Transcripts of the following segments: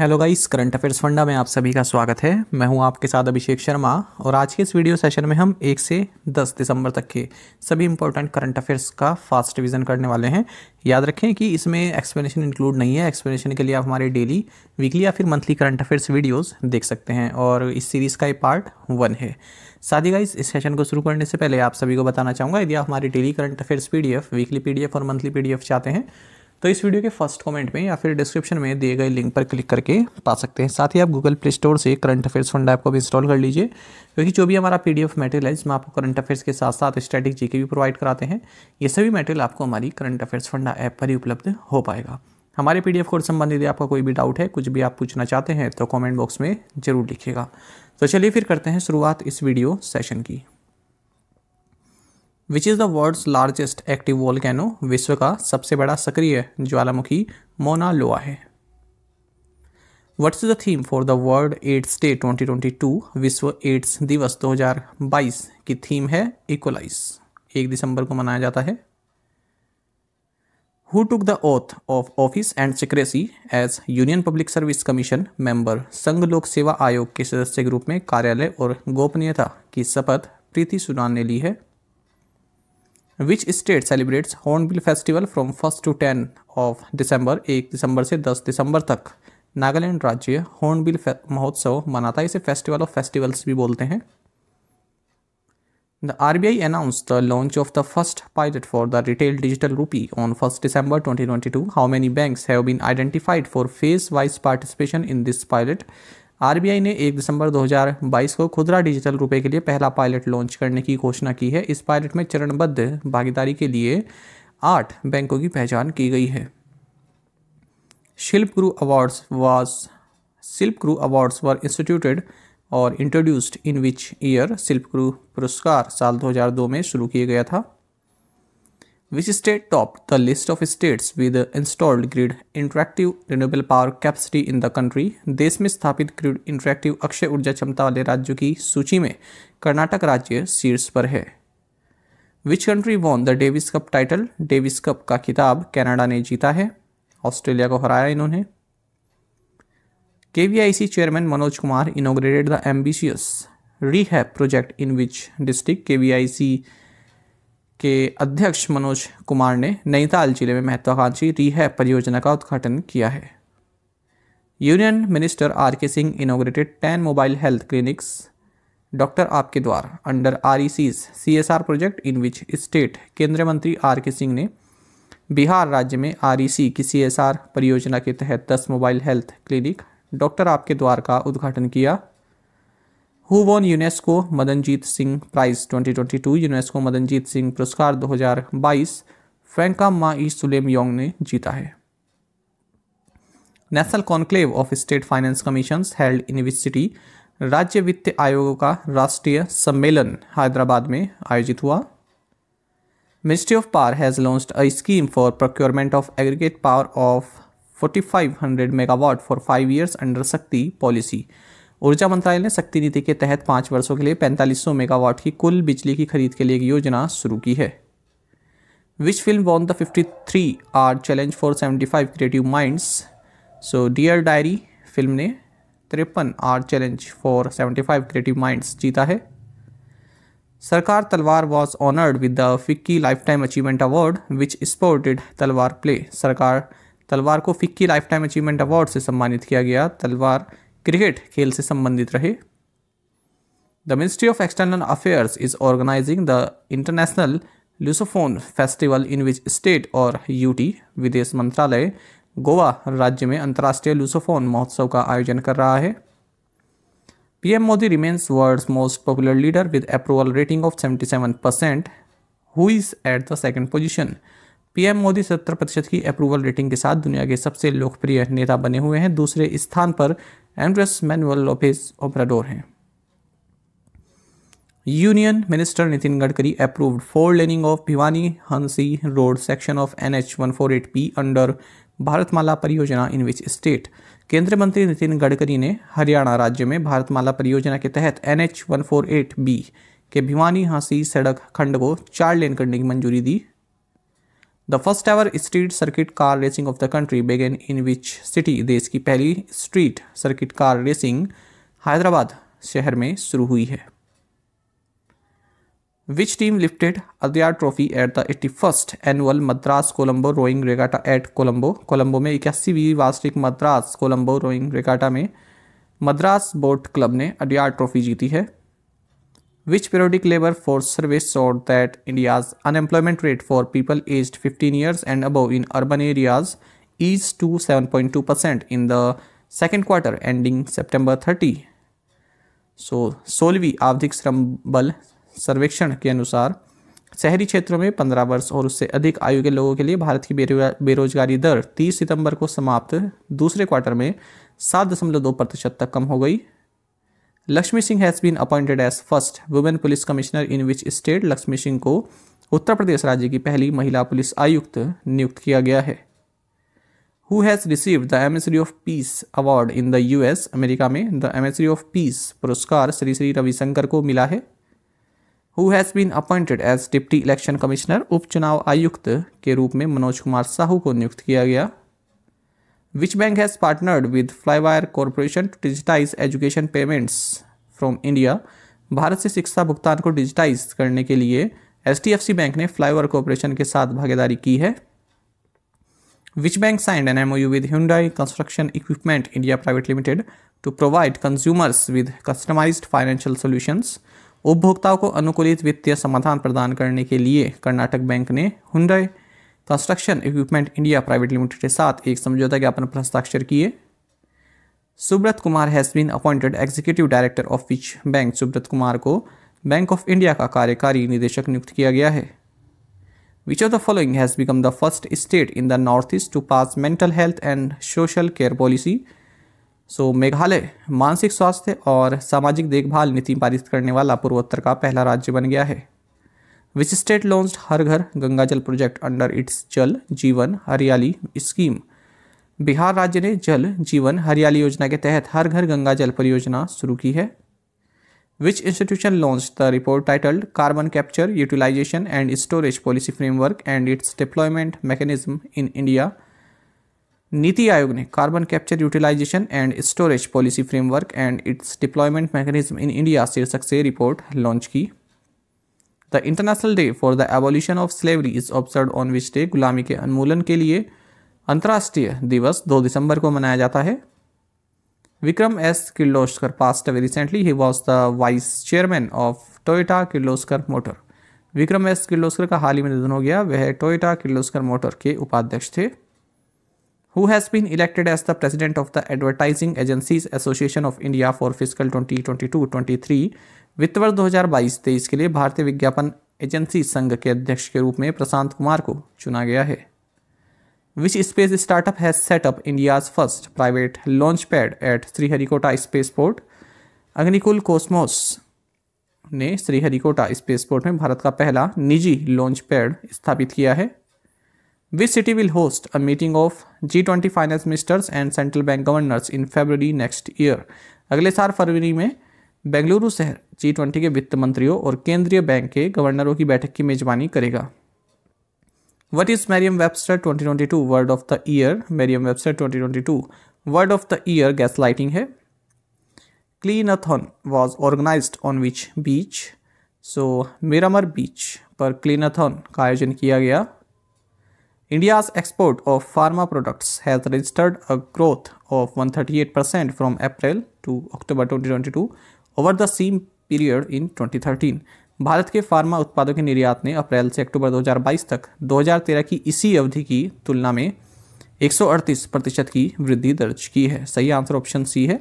Hello guys current affairs funda में आप सभी का स्वागत है मैं हूं आपके साथ अभिषेक शर्मा और आज के इस वीडियो सेशन में हम एक से दस दिसंबर तक के सभी इंपॉर्टेंट करंट अफेयर्स का फास्ट रिवीजन करने वाले हैं याद रखें कि इसमें एक्सप्लेनेशन इंक्लूड नहीं है एक्सप्लेनेशन के लिए आप हमारे डेली वीकली या फिर मंथली करंट अफेयर्स वीडियोज़ देख सकते हैं और इस सीरीज़ का ये पार्ट वन है साथ ही गाइस इस सेशन को शुरू करने से पहले आप सभी को बताना चाहूँगा यदि आप हमारी daily current affairs P weekly P और मंथली पी चाहते हैं तो इस वीडियो के फर्स्ट कमेंट में या फिर डिस्क्रिप्शन में दिए गए लिंक पर क्लिक करके पा सकते हैं साथ ही आप गूगल प्ले स्टोर से करंट अफेयर्स फंड ऐप को भी इंस्टॉल कर लीजिए क्योंकि जो भी हमारा पी डी मटेरियल है जिसमें आपको करंट अफेयर्स के साथ साथ स्टैटिक जी के भी प्रोवाइड कराते हैं ये सभी मटेरियल आपको हमारी करंट अफेयर्स फंड ऐप पर ही उपलब्ध हो पाएगा हमारे पी एफ कोर्स संबंधित आपका कोई भी डाउट है कुछ भी आप पूछना चाहते हैं तो कॉमेंट बॉक्स में ज़रूर लिखिएगा तो चलिए फिर करते हैं शुरुआत इस वीडियो सेशन की which is the world's largest active volcano विश्व का सबसे बड़ा सक्रिय ज्वालामुखी मोना लोआ है what is the theme for the world AIDS day 2022 विश्व एड्स दिवस 2022 की थीम है इक्वलाइज एक दिसंबर को मनाया जाता है who took the oath of office and secrecy as union public service commission member संघ लोक सेवा आयोग के सदस्य ग्रुप में कार्यालय और गोपनीयता की शपथ प्रीति सुनान ने ली है which state celebrates hornbill festival from first to ten of December एक दिसंबर से दस दिसंबर तक नागालैंड राज्य हॉर्नबिल महोत्सव मनाता है इसे फेस्टिवल ऑफ फेस्टिवल्स भी बोलते हैं The RBI announced the launch of the first pilot for the retail digital rupee on 1st December 2022. How many banks have been identified for phase wise participation in this pilot? RBI ने 1 दिसंबर 2022 को खुदरा digital रुपए के लिए पहला pilot launch करने की घोषणा की है इस पायलट में चरणबद्ध भागीदारी के लिए आठ बैंकों की पहचान की गई है शिल्प Guru awards was Shilp Guru awards were instituted और introduced in which year Shilp Guru पुरस्कार साल 2002 में शुरू किया गया था Which state topped the list of states with installed grid interactive renewable power capacity in the country देश में स्थापित ग्रिड इंट्रैक्टिव अक्षय ऊर्जा क्षमता वाले राज्यों की सूची में कर्नाटक राज्य शीर्ष पर है which country won the Davis Cup title Davis Cup का खिताब कनाडा ने जीता है ऑस्ट्रेलिया को हराया इन्होंने KVIC chairman Manoj Kumar inaugurated the ambitious rehab project in which district K V I C के अध्यक्ष मनोज कुमार ने नैनीताल जिले में महत्वाकांक्षी रीहै परियोजना का उद्घाटन किया है union minister R K Singh inaugurated ten mobile health clinics doctor Aapke Dwar under R E Cs C S R project in which state केंद्रीय मंत्री आर के सिंह ने बिहार राज्य में आर ई सी की सी एस आर परियोजना के तहत दस mobile health clinic doctor Aapke द्वार का उद्घाटन किया who won UNESCO Madanjeet Singh prize 2022 UNESCO Madanjeet Singh पुरस्कार 2022 फ्रेंका ई सुलेम योंग ने जीता है national conclave of state finance commission held university राज्य वित्त आयोग का राष्ट्रीय सम्मेलन हैदराबाद में आयोजित हुआ ministry of Power has scheme for procurement of procurement power of forty five 4500 megawatt for five years under Shakti policy ऊर्जा मंत्रालय ने शक्ति नीति के तहत पाँच वर्षों के लिए पैंतालीस मेगावाट की कुल बिजली की खरीद के लिए एक योजना शुरू की है which film won the fifty three R challenge for seventy five creative minds so dear diary film ने तिरपन R challenge for seventy five creative minds जीता है Sarkar Talwar was honoured with the FICCI lifetime achievement award which sported Talwar play Sarkar Talwar को FICCI lifetime achievement award से सम्मानित किया गया तलवार क्रिकेट खेल से संबंधित रहे the ministry of external affairs is organising the international Lusophone festival in which state और यूटी विदेश मंत्रालय गोवा राज्य में अंतर्राष्ट्रीय लूसोफोन महोत्सव का आयोजन कर रहा है PM Modi remains world most popular leader with approval rating of seventy seven percent who is at the second position PM Modi 70 प्रतिशत की अप्रूवल रेटिंग के साथ दुनिया के सबसे लोकप्रिय नेता बने हुए हैं दूसरे स्थान पर एंड्रेस मैनुअल लोपेज ओब्राडोर हैं union minister Nitin Gadkari approved four laning of Bhiwani Hansi road section of N H one four eight P under Bharatmala Pariyojana in which state केंद्रीय मंत्री नितिन गडकरी ने हरियाणा राज्य में भारतमाला परियोजना के तहत N H one four eight B के भिवानी हंसी सड़क खंड को चार लेन करने की मंजूरी दी the first ever street circuit car racing of the country began in which city देश की पहली street circuit car racing Hyderabad शहर में शुरू हुई है which team lifted Adyar trophy at the eighty first annual Madras Colombo rowing regatta at Colombo Colombo में इक्यासीवीं वार्षिक मद्रास कोलंबो रोइंग रेगाटा में मद्रास बोट क्लब ने अडियार ट्रॉफी जीती है Which periodic labor force survey showed that India's unemployment rate for people aged 15 years and above in urban areas is to 7.2% in the second quarter ending September 30. So so, सोलहवीं आवधिक श्रम बल सर्वेक्षण के अनुसार शहरी क्षेत्रों में 15 वर्ष और उससे अधिक आयु के लोगों के लिए भारत की बेरोजगारी दर 30 सितंबर को समाप्त दूसरे क्वार्टर में सात दशमलव दो प्रतिशत तक कम हो गई Lakshmi Singh has been appointed as first women police commissioner in which state Lakshmi Singh को उत्तर प्रदेश राज्य की पहली महिला पुलिस आयुक्त नियुक्त किया गया है हु हैज़ रिसीव द एमएसरी of peace award in the US America में द एमएसरी ऑफ पीस पुरस्कार श्री श्री रविशंकर को मिला है who has been appointed as deputy election commissioner उपचुनाव आयुक्त के रूप में मनोज कुमार साहू को नियुक्त किया गया Which bank has partnered with Flywire Corporation to digitize education payments from India? Bharat से शिक्षा भुगतान को डिजिटाइज करने के लिए एच बैंक ने फ्लाईओवर कॉरपोरेशन के साथ भागीदारी की है which bank signed an M O U with Hyundai construction equipment India private limited to provide consumers with customise financial solutions उपभोक्ताओं को अनुकूलित वित्तीय समाधान प्रदान करने के लिए कर्नाटक बैंक ने Hyundai construction equipment India private limited के साथ एक समझौता ज्ञापन पर हस्ताक्षर किए Subrata Kumar has been appointed executive director of which bank Subrata Kumar को बैंक ऑफ इंडिया का कार्यकारी निदेशक नियुक्त किया गया है which of the following has become the first state in the north east to pass mental health and social care policy so Meghalaya मानसिक स्वास्थ्य और सामाजिक देखभाल नीति पारित करने वाला पूर्वोत्तर का पहला राज्य बन गया है विच स्टेट लॉन्च हर घर गंगा जल प्रोजेक्ट अंडर इट्स जल जीवन हरियाली स्कीम बिहार राज्य ने जल जीवन हरियाली योजना के तहत हर घर गंगा जल परियोजना शुरू की है which institution launch the report titled carbon capture utilisation and storage policy framework and its deployment mechanism in India NITI Aayog ने carbon capture utilisation and storage policy framework and its deployment mechanism in India शीर्षक से report launch की the international day for the evolution of slavery is observe on which day गुलामी के उन्मूलन के लिए अंतर्राष्ट्रीय दिवस 2 दिसंबर को मनाया जाता है Vikram S Kirloskar passed away recently he was the vice chairman of Toyota Kirloskar motor Vikram S Kirloskar का हाल ही में निधन हो गया वह टोयटा किर्लोस्कर मोटर के उपाध्यक्ष थे elected as the president of the advertising agencies association of India for fiscal twenty twenty two twenty three वित्त वर्ष 2022-23 के लिए भारतीय विज्ञापन एजेंसी संघ के अध्यक्ष के रूप में प्रशांत कुमार को चुना गया है which space startup has set up India's first private launch pad at Sriharikota spaceport Agnikul Cosmos ने श्रीहरिकोटा स्पेस पोर्ट में भारत का पहला निजी लॉन्च पैड स्थापित किया है city will host a meeting of G twenty finance ministers and central bank governors in February next year अगले साल फरवरी में बेंगलुरु शहर जी ट्वेंटी के वित्त मंत्रियों और केंद्रीय बैंक के गवर्नरों की बैठक की मेजबानी करेगा what is Merriam Webster 2022 word of the year Merriam Webster 2022 word of the year gaslighting है cleanathon was organise on which beach so Miramar beach पर क्लीन अथन का आयोजन किया गया India's export of pharma products has registered a growth of one thirty eight percent from April to October twenty twenty two over the same period in 2013 Bharat के pharma उत्पादों के निर्यात ने अप्रैल से अक्टूबर 2022 तक 2013 की इसी अवधि की तुलना में 138 प्रतिशत की वृद्धि दर्ज की है सही आंसर ऑप्शन सी है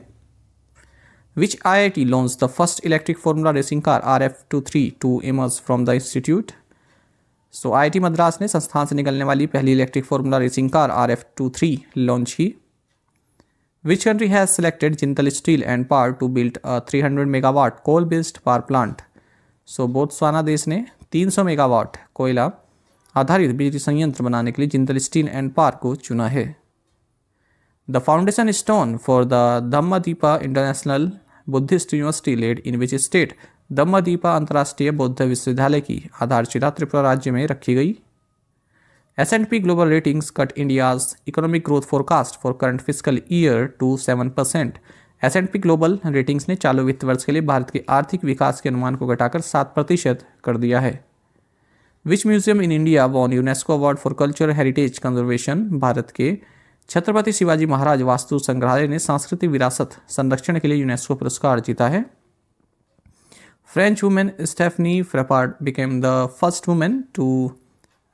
which I I T launch the first electric formula racing car R F two three to emerge from the institute so I I T Madras ने संस्थान से निकलने वाली पहली electric formula racing car R F two three launch की Which country has selected Jindal Steel and Power to build a 300 megawatt coal-based power plant? So so, Botswana देश ने 300 megawatt कोयला आधारित बिजली संयंत्र बनाने के लिए जिंदल स्टील एंड पार को चुना है the foundation stone for the Dhammadipa international Buddhist university laid in which state Dhammadipa अंतर्राष्ट्रीय बौद्ध विश्वविद्यालय की आधारशिला त्रिपुरा राज्य में रखी गई cut India's economic growth forecast for current fiscal year to seven percent S and P global ratings ने चालू वित्त वर्ष के लिए भारत के आर्थिक विकास के अनुमान को घटाकर सात प्रतिशत कर दिया है which museum in India won UNESCO award for culture heritage conservation Bharat के छत्रपति शिवाजी महाराज वास्तु संग्रहालय ने सांस्कृतिक विरासत संरक्षण के लिए यूनेस्को पुरस्कार जीता है French women Stephanie Frappart became the first women to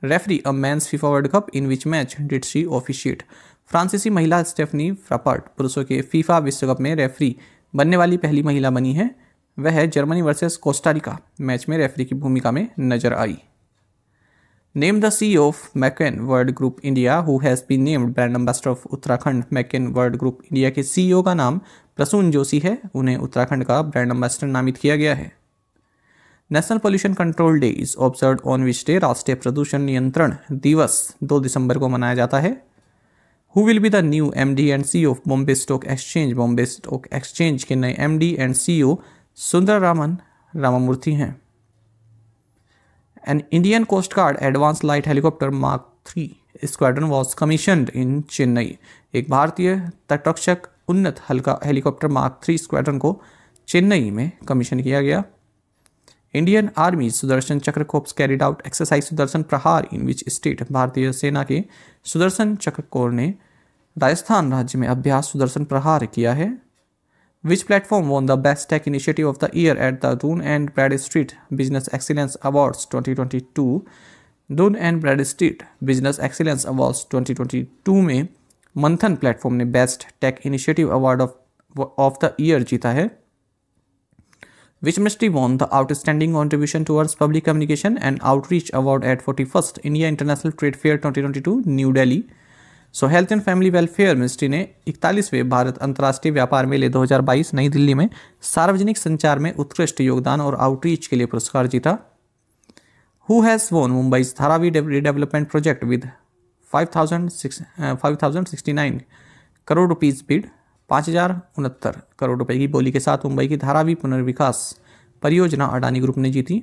referee a men's FIFA world cup in which match did she officiate फ्रांसीसी महिला स्टेफनी फ्रापर्ट पुरुषों के फीफा विश्व कप में रेफरी बनने वाली पहली महिला बनी है वह जर्मनी वर्सेस कोस्टारिका मैच में रेफरी की भूमिका में नजर आई name the C of McCann world group India who has been named brand ambassador of Uttarakhand McCann world group India के सीईओ e का नाम प्रसून जोशी है उन्हें उत्तराखंड का ब्रांड एम्बेसडर नामित किया गया है national pollution control day is observe on which day राष्ट्रीय प्रदूषण नियंत्रण दिवस 2 दिसंबर को मनाया जाता है who will be the new M D and C of Bombay stock exchange Bombay stock exchange के नए M D and C O Sundar Raman Ramamurthy हैं an Indian coast guard advance light helicopter mark three squadron was commission in Chennai एक भारतीय तटरक्षक उन्नत हल्का helicopter mark three squadron को चेन्नई में कमीशन किया गया Indian army Sudarshan Chakra Corps carried out exercise Sudarshan Prahar in which state भारतीय सेना के सुदर्शन चक्र कोर ने राजस्थान राज्य में अभ्यास सुदर्शन प्रहार किया है which platform won the best tech initiative of the year at the Dun and Bradstreet business excellence awards 2022 Dun and Bradstreet business excellence awards 2022 में मंथन प्लेटफॉर्म ने best tech initiative award of of the year जीता है which ministry won the Outstanding Contribution Towards Public Communication and Outreach Award at 41st India International Trade Fair 2022 new delhi so health and family welfare ministry ने इकतालीसवें भारत अंतर्राष्ट्रीय व्यापार मेले 2022 नई दिल्ली में सार्वजनिक संचार में उत्कृष्ट योगदान और आउटरीच के लिए पुरस्कार जीता who has won Mumbai Dharavi redevelopment project with five thousand six five thousand sixty nine crore rupees bid पाँच हजार उनहत्तर करोड़ रुपए की बोली के साथ मुंबई की धारावी पुनर्विकास परियोजना अडानी ग्रुप ने जीती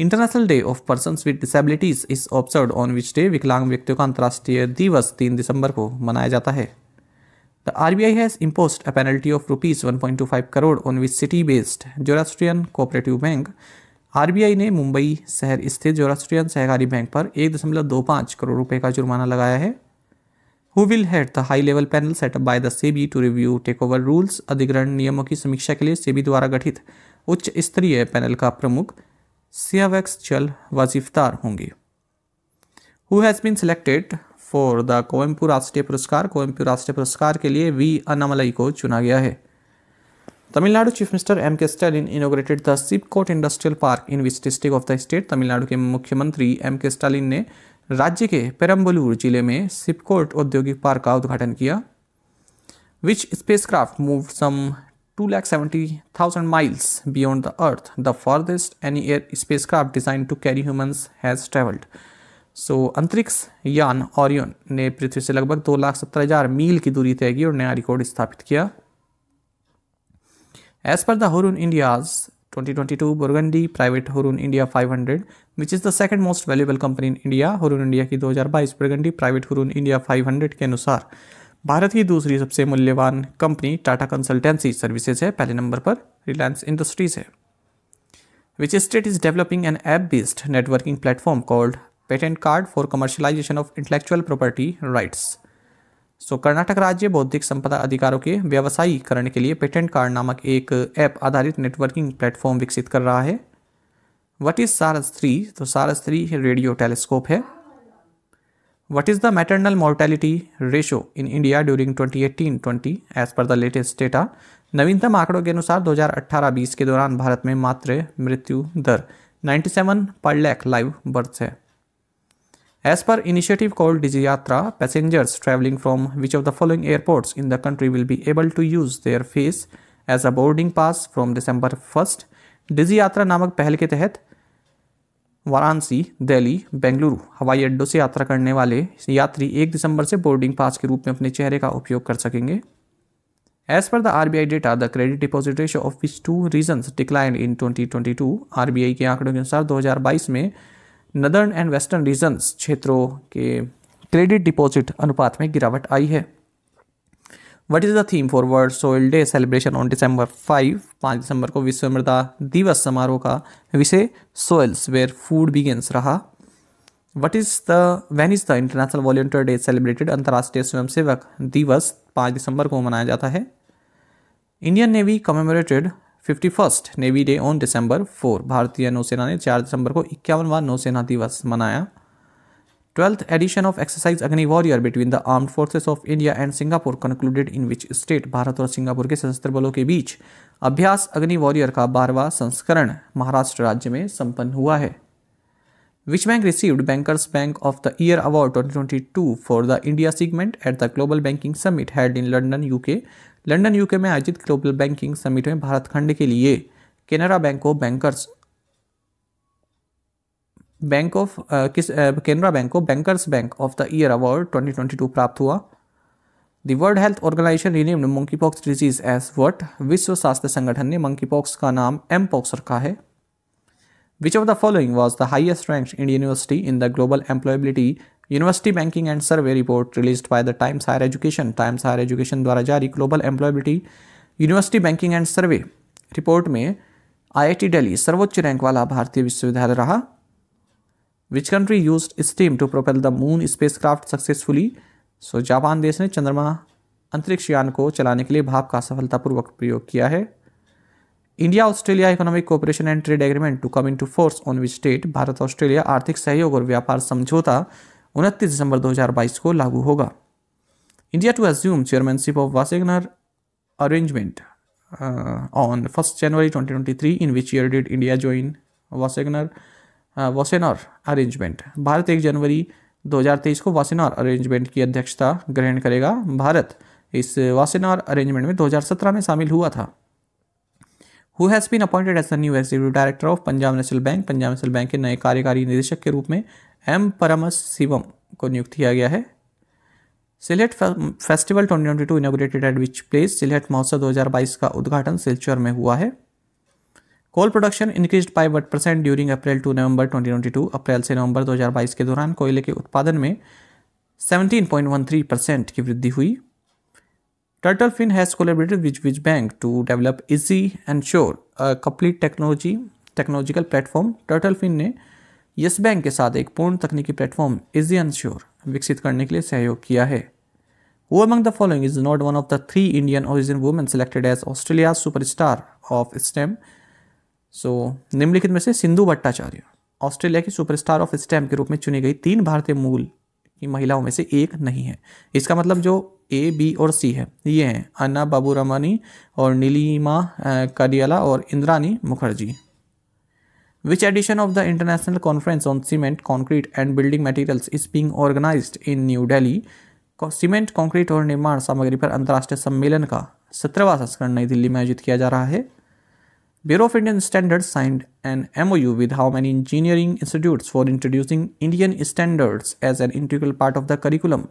international day of person with disabilities is observe on which day विकलांग व्यक्तियों का अंतर्राष्ट्रीय दिवस तीन दिसंबर को मनाया जाता है the R B I has imposed a penalty of rupees one point two five crore on which city based Zoroastrian cooperative bank R B I ने मुंबई शहर स्थित जोरास्ट्रियन सहकारी बैंक पर एक दशमलव दो पाँच करोड़ रुपये का जुर्माना लगाया है who will head the high level panel set up by the SEBI to review takeover rules अधिग्रहण नियमों की समीक्षा के लिए सेबी द्वारा गठित उच्च स्तरीय पैनल का प्रमुख सियावैक्स चल वाजिफ्तार होंगे who has been selected for the Kuvempu राष्ट्रीय पुरस्कार कोयम्पू राष्ट्रीय पुरस्कार के लिए वी अनामलई को चुना गया है Tamil Nadu chief minister M K Stalin inaugurated the SIPCOT industrial park in which district of the state Tamil Nadu के मुख्यमंत्री एम के स्टालिन ने राज्य के पेरम्बलूर जिले में सिपकोट औद्योगिक पार्क का उद्घाटन किया which craft move some miles beyond the earth the the any air spacecraft design to carry humans has travelled so अंतरिक्ष यान ऑरियन ने पृथ्वी से लगभग दो लाख सत्तर हजार मील की दूरी तय की और नया रिकॉर्ड स्थापित किया as per the Hurun India's 2022 Burgundy private Horun India 500 which is the second most valuable company in India Horun India की 2022 Burgundy private Horun India 500 के अनुसार भारत की दूसरी सबसे मूल्यवान कंपनी टाटा कंसल्टेंसी सर्विसेज है पहले नंबर पर रिलायंस इंडस्ट्रीज है which state is developing an app based networking platform called patent card for commercialisation of intellectual property rights so Karnataka राज्य बौद्धिक संपदा अधिकारों के व्यवसायीकरण के लिए पेटेंट कार्ड नामक एक ऐप आधारित नेटवर्किंग प्लेटफॉर्म विकसित कर रहा है वट इज़ सारस थ्री तो सारस थ्री रेडियो टेलीस्कोप है what is the maternal mortality ratio in India during 2018-20 as per the latest data नवीनतम आंकड़ों के अनुसार 2018-20 के दौरान भारत में मात्र मृत्यु दर 97 पर लैख लाइव बर्थ है As per initiative called DigiYatra, passengers traveling from which of the following airports in the country will be able to use their face as a boarding pass from December 1st? DigiYatra नामक पहल के तहत वाराणसी दिल्ली बेंगलुरु हवाई अड्डों से यात्रा करने वाले यात्री 1 दिसंबर से बोर्डिंग पास के रूप में अपने चेहरे का उपयोग कर सकेंगे As per the RBI data, the credit deposit ratio of which two regions declined in 2022, RBI के आंकड़ों के अनुसार 2022 में नदर्न एंड वेस्टर्न रीजन्स क्षेत्रों के क्रेडिट डिपॉजिट अनुपात में गिरावट आई है what is the theme for world soil day celebration on December five पाँच दिसंबर को विश्व मृदा दिवस समारोह का विषय सोयल्स वेयर फूड बिगेंस रहा what is the when is the international volunteer day celebrated अंतर्राष्ट्रीय स्वयंसेवक दिवस पाँच दिसंबर को मनाया जाता है Indian navy commemorated fifty first navy day on December four भारतीय नौसेना ने चार दिसंबर को इक्यावनवा नौसेना दिवस मनाया twelfth edition of exercise Agni warrior between the armed forces of India and Singapore concluded in which state Bharat और सिंगापुर के सशस्त्र बलों के बीच अभ्यास अग्नि वॉरियर का बारहवा संस्करण महाराष्ट्र राज्य में संपन्न हुआ है which bank received bankers bank of the year award 2022 for the India segment at the global banking summit held in London UK London UK में आयोजित ग्लोबल बैंकिंग समिट में भारत खंड के लिए केनरा बैंक को बैंकर्स बैंक ऑफ किस Canara bank को bankers bank of the year award 2022 प्राप्त हुआ the world health organization renamed monkeypox disease as what विश्व स्वास्थ्य संगठन ने मंकी पॉक्स का नाम एम पॉक्स रखा है which of the following was the highest rank Indian university in the global employability university banking and survey report released by the times higher education times higher education द्वारा जारी global employability university banking and survey report में IIT Delhi सर्वोच्च rank वाला भारतीय विश्वविद्यालय रहा which country use steam to propel the moon spacecraft successfully so Japan देश ने चंद्रमा अंतरिक्ष यान को चलाने के लिए भाप का सफलतापूर्वक प्रयोग किया है India Australia economic cooperation and trade agreement to come in to force on which state Bharat Australia आर्थिक सहयोग और व्यापार समझौता उनतीस दिसंबर 2022 को लागू होगा India to assume chairmanship of Wassenaar arrangement on first January 2023 in which year did India join Wassenaar Wassenaar arrangement Bharat एक जनवरी 2023 को वासेनर अरेंजमेंट की अध्यक्षता ग्रहण करेगा भारत इस वासेनर अरेंजमेंट में 2017 में शामिल हुआ था who has been appointed as the new executive director of Punjab national bank Punjab national bank के नए कार्यकारी निदेशक के रूप में एम परमस शिवम को नियुक्त किया गया है Sylhet festival 2022 inaugurated at which place Sylhet महोत्सव बाईस का उद्घाटन सिलचर में हुआ है coal production increase by what percent during April to November 2022 अप्रैल से नवंबर 2022 के दौरान कोयले के उत्पादन में 17.13 परसेंट की वृद्धि हुई Turtlefin has collaborated which which bank to develop easy and sure complete technology technological platform Turtlefin ने यस बैंक के साथ एक पूर्ण तकनीकी प्लेटफॉर्म इजी अनश्योर विकसित करने के लिए सहयोग किया है who among the following is not one of the three Indian origin women selected as Australia super star of STEM so निम्नलिखित में से सिंधु भट्टाचार्य ऑस्ट्रेलिया की सुपरस्टार ऑफ स्टेम के रूप में चुनी गई तीन भारतीय मूल की महिलाओं में से एक नहीं है इसका मतलब जो ए बी और सी है ये हैं अन्ना बाबू रमानी और नीलिमा कडियाला और Indrani Mukherjee Which edition of the International Conference on Cement, Concrete and Building Materials is being organized in New Delhi? Cement concrete और निर्माण सामग्री पर अंतर्राष्ट्रीय सम्मेलन का सत्रहवा संस्करण नई दिल्ली में आयोजित किया जा रहा है bureau of Indian standard signed an MoU with how many engineering institute for introducing Indian standards as an integral part of the curriculum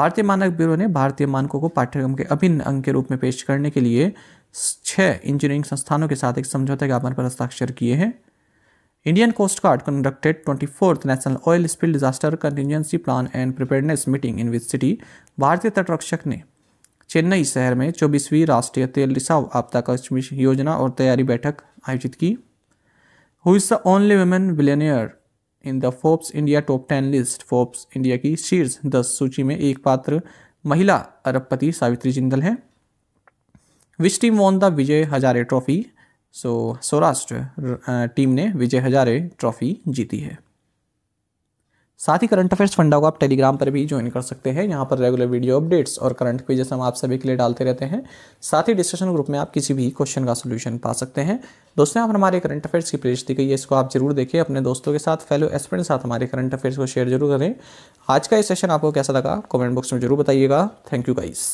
भारतीय मानक ब्यूरो ने भारतीय मानकों को पाठ्यक्रम के अभिन्न अंग के रूप में पेश करने के लिए छह इंजीनियरिंग संस्थानों के साथ एक समझौते ज्ञापन पर हस्ताक्षर किए हैं Indian coast guard conducted twenty fourth national oil spill disaster contingency plan and preparedness meeting in with city भारतीय तटरक्षक ने चेन्नई शहर में चौबीसवीं राष्ट्रीय तेल रिसाव आपदा का योजना और तैयारी बैठक आयोजित की who is the only women billionaire in the Forbes India top ten list Forbes India की शीर्ष दस सूची में एक पात्र महिला अरबपति सावित्री जिंदल हैं which team won the Vijay Hazare trophy so Saurashtra team ने विजय हजारे ट्रॉफी जीती है साथ ही करंट अफेयर्स फंडा को आप टेलीग्राम पर भी ज्वाइन कर सकते हैं यहाँ पर रेगुलर वीडियो अपडेट्स और करंट क्विजेस हम आप सभी के लिए डालते रहते हैं साथ ही डिस्कशन ग्रुप में आप किसी भी क्वेश्चन का सोल्यूशन पा सकते हैं दोस्तों आप हमारे करंट अफेयर्स की प्रेज दी गई है इसको आप जरूर देखें अपने दोस्तों के साथ फेलो एस्पेंट के साथ हमारे करंट अफेयर्स को शेयर जरूर करें आज का ये सेशन आपको कैसा लगा कॉमेंट बॉक्स में जरूर बताइएगा थैंक यू गाइस